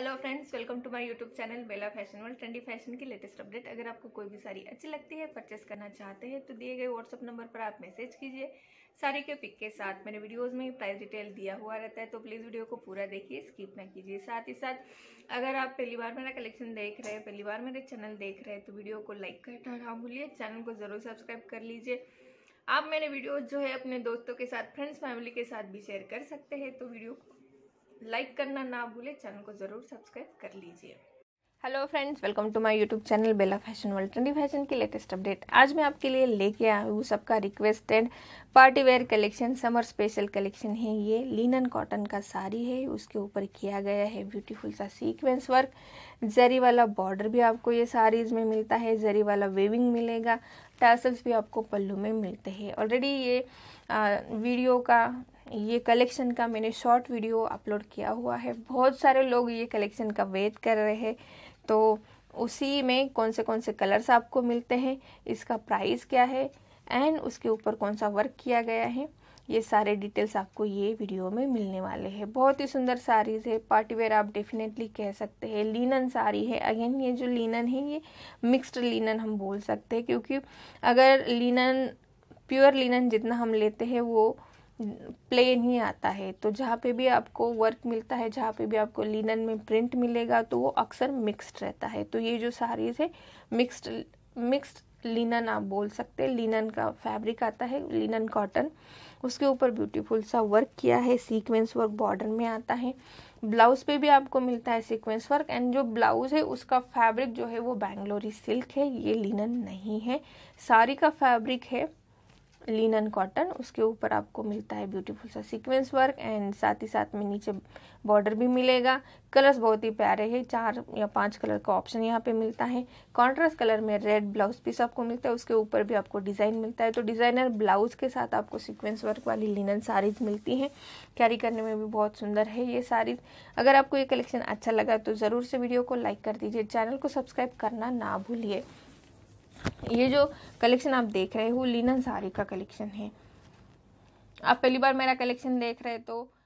hello friends welcome to my YouTube channel Bella fashion world trendy fashion की latest update अगर आपको कोई भी साड़ी अच्छी लगती है परचेस करना चाहते हैं तो दिए गए व्हाट्सअप नंबर पर आप मैसेज कीजिए साड़ी के पिक के साथ मेरे वीडियोस में प्राइस डिटेल दिया हुआ रहता है तो प्लीज़ वीडियो को पूरा देखिए स्किप ना कीजिए साथ ही साथ अगर आप पहली बार मेरा कलेक्शन देख रहे हैं पहली बार मेरे चैनल देख रहे हैं तो वीडियो को लाइक करना ना भूलिए चैनल को ज़रूर सब्सक्राइब कर लीजिए आप मेरे वीडियो जो है अपने दोस्तों के साथ फ्रेंड्स फैमिली के साथ भी शेयर कर सकते हैं तो वीडियो को लाइक करना ना भूले चैनल को ज़रूर सब्सक्राइब कर लीजिए hello friends welcome to my YouTube channel Bella fashion world trendy fashion की लेटेस्ट अपडेट आज मैं आपके लिए लेके आया हूँ सबका requested party wear collection summer special collection है ये लिनन कॉटन का साड़ी है उसके ऊपर किया गया है ब्यूटीफुल सा सीक्वेंस वर्क जरी वाला बॉर्डर भी आपको ये साड़ीज़ में मिलता है जरी वाला वेविंग मिलेगा टासल्स भी आपको पल्लू में मिलते हैं ऑलरेडी ये आ, वीडियो का ये कलेक्शन का मैंने शॉर्ट वीडियो अपलोड किया हुआ है बहुत सारे लोग ये कलेक्शन का वेट कर रहे हैं तो उसी में कौन से कौन से कलर्स आपको मिलते हैं इसका प्राइस क्या है एंड उसके ऊपर कौन सा वर्क किया गया है ये सारे डिटेल्स आपको ये वीडियो में मिलने वाले हैं बहुत ही सुंदर साड़ीज़ है पार्टीवेयर आप डेफिनेटली कह सकते हैं लीनन साड़ी है अगेन ये जो लीनन है ये मिक्स्ड लीनन हम बोल सकते हैं क्योंकि अगर लीनन प्योर लिनन जितना हम लेते हैं वो प्ले नहीं आता है तो जहाँ पे भी आपको वर्क मिलता है जहाँ पे भी आपको लिनन में प्रिंट मिलेगा तो वो अक्सर मिक्स्ड रहता है तो ये जो साड़ीज है मिक्स्ड मिक्स्ड लिनन आप बोल सकते हैं लिनन का फैब्रिक आता है लिनन कॉटन उसके ऊपर ब्यूटीफुल सा वर्क किया है सीक्वेंस वर्क बॉर्डर में आता है ब्लाउज पे भी आपको मिलता है सीक्वेंस वर्क एंड जो ब्लाउज है उसका फैब्रिक जो है वो बैंगलोरी सिल्क है ये लिनन नहीं है साड़ी का फैब्रिक है लिनन कॉटन उसके ऊपर आपको मिलता है ब्यूटीफुल सा सीक्वेंस वर्क एंड साथ ही साथ में नीचे बॉर्डर भी मिलेगा कलर्स बहुत ही प्यारे हैं चार या पांच कलर का ऑप्शन यहाँ पे मिलता है कॉन्ट्रास्ट कलर में रेड ब्लाउज पीस आपको मिलता है उसके ऊपर भी आपको डिज़ाइन मिलता है तो डिज़ाइनर ब्लाउज के साथ आपको सिक्वेंस वर्क वाली लिनन साड़ीज मिलती है कैरी करने में भी बहुत सुंदर है ये साड़ीज अगर आपको ये कलेक्शन अच्छा लगा तो ज़रूर से वीडियो को लाइक कर दीजिए चैनल को सब्सक्राइब करना ना भूलिए ये जो कलेक्शन आप देख रहे हो लिनन साड़ी का कलेक्शन है आप पहली बार मेरा कलेक्शन देख रहे तो